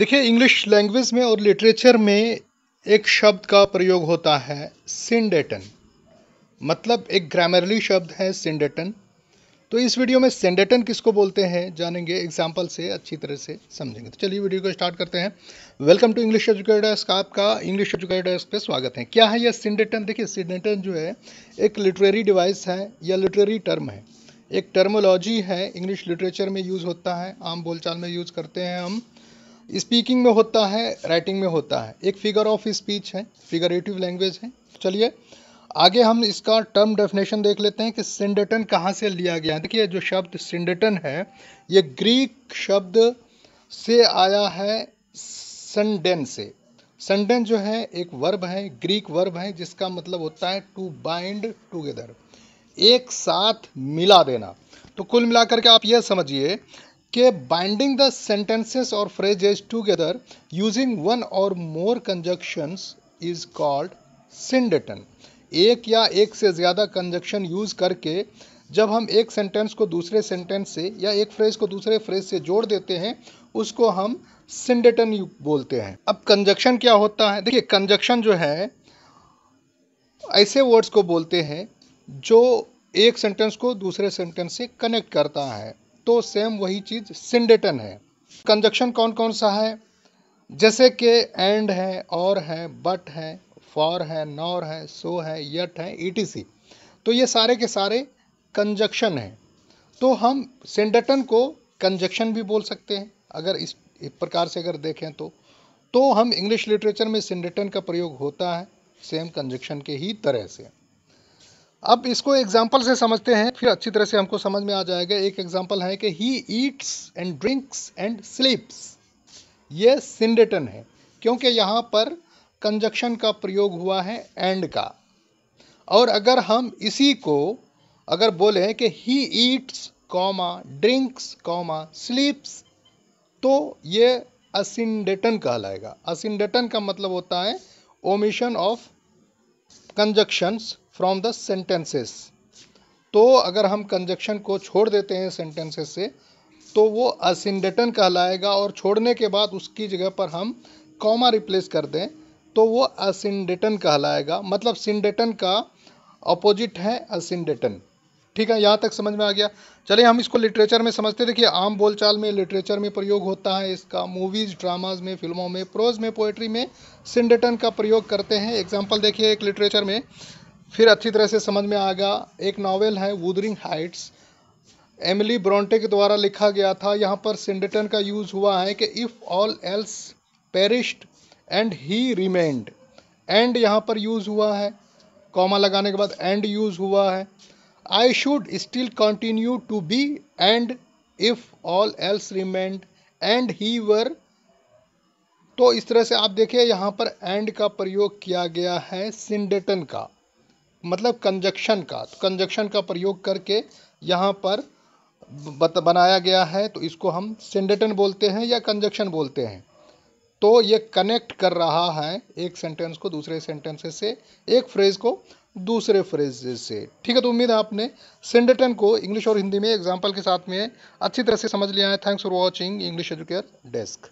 देखिए English language में और लिटरेचर में एक शब्द का प्रयोग होता है सिंडेटन मतलब एक ग्रामरली शब्द है सिंडेटन तो इस वीडियो में सेंडेटन किसको बोलते हैं जानेंगे एग्जाम्पल से अच्छी तरह से समझेंगे तो चलिए वीडियो को स्टार्ट करते हैं welcome to English educator desk आपका इंग्लिश एजुकेटर डेस्क पे स्वागत है क्या है यह सिंडेटन देखिए सिंडेटन जो है एक लिटरेरी डिवाइस है या लिटरेरी टर्म है एक टर्मोलॉजी है इंग्लिश लिटरेचर में यूज़ होता है आम बोलचाल में यूज़ करते हैं हम स्पीकिंग में होता है राइटिंग में होता है एक फिगर ऑफ स्पीच है फिगरेटिव लैंग्वेज है चलिए आगे हम इसका टर्म डेफिनेशन देख लेते हैं कि सिंडेटन कहाँ से लिया गया है देखिए जो शब्द सिंडेटन है ये ग्रीक शब्द से आया है संडेन से संडेन जो है एक वर्ब है ग्रीक वर्ब है जिसका मतलब होता है टू बाइंड टूगेदर एक साथ मिला देना तो कुल मिलाकर के आप यह समझिए के बाइंडिंग द सेंटेंसेस और phrases together using one or more conjunctions is called syndeton एक या एक से ज़्यादा कंजक्शन यूज करके जब हम एक सेंटेंस को दूसरे सेंटेंस से या एक फ्रेज को दूसरे फ्रेज से जोड़ देते हैं उसको हम सिंडेटन बोलते हैं अब कंजक्शन क्या होता है देखिए कंजक्शन जो है ऐसे वर्ड्स को बोलते हैं जो एक सेंटेंस को दूसरे सेंटेंस से कनेक्ट करता है तो सेम वही चीज़ सिंडेटन है कंजक्शन कौन कौन सा है जैसे कि एंड है और है बट है फॉर है नॉर है सो है यट है ईटीसी तो ये सारे के सारे कंजक्शन हैं तो हम सिंडेटन को कंजक्शन भी बोल सकते हैं अगर इस प्रकार से अगर देखें तो तो हम इंग्लिश लिटरेचर में सिंडेटन का प्रयोग होता है सेम कंजक्शन के ही तरह से अब इसको एग्जाम्पल से समझते हैं फिर अच्छी तरह से हमको समझ में आ जाएगा एक एग्जाम्पल है कि he eats and drinks and sleeps ये सिंडेटन है क्योंकि यहाँ पर कंजक्शन का प्रयोग हुआ है एंड का और अगर हम इसी को अगर बोले कि he eats comma drinks comma sleeps तो ये असिंडेटन कहलाएगा असिंडेटन का मतलब होता है omission of conjunctions from the sentences तो अगर हम कंजक्शन को छोड़ देते हैं सेंटेंसेस से तो वो असिंडेटन कहलाएगा और छोड़ने के बाद उसकी जगह पर हम कॉमा रिप्लेस कर दें तो वो असिंडेटन कहलाएगा मतलब सिंडेटन का अपोजिट है असिंडेटन ठीक है यहाँ तक समझ में आ गया चलिए हम इसको लिटरेचर में समझते देखिए आम बोलचाल में लिटरेचर में प्रयोग होता है इसका मूवीज़ ड्रामाज में फिल्मों में प्रोज में पोएट्री में सिंडेटन का प्रयोग करते हैं एग्जाम्पल देखिए एक लिटरेचर में फिर अच्छी तरह से समझ में आ गया एक नावल है वुदरिंग हाइट्स एमिली ब्रॉन्टे के द्वारा लिखा गया था यहाँ पर सिंडटन का यूज़ हुआ है कि if all else perished and he remained and यहाँ पर यूज़ हुआ है कॉमा लगाने के बाद एंड यूज़ हुआ है I should still continue to be and if all else remained and he were तो इस तरह से आप देखिए यहाँ पर एंड का प्रयोग किया गया है सिंडेटन का मतलब कंजक्शन का तो कंजक्शन का प्रयोग करके यहाँ पर बत, बनाया गया है तो इसको हम सेंडेटन बोलते हैं या कंजक्शन बोलते हैं तो ये कनेक्ट कर रहा है एक सेंटेंस को दूसरे सेंटेंस से एक फ्रेज को दूसरे फ्रेज से ठीक है तो उम्मीद है आपने सेंडेटन को इंग्लिश और हिंदी में एग्जाम्पल के साथ में अच्छी तरह से समझ लिया है thanks for watching English educator desk